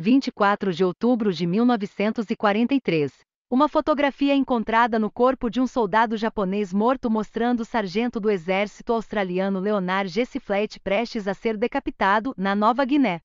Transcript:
24 de outubro de 1943. Uma fotografia encontrada no corpo de um soldado japonês morto mostrando o sargento do exército australiano Leonard G. Flat prestes a ser decapitado na Nova Guiné.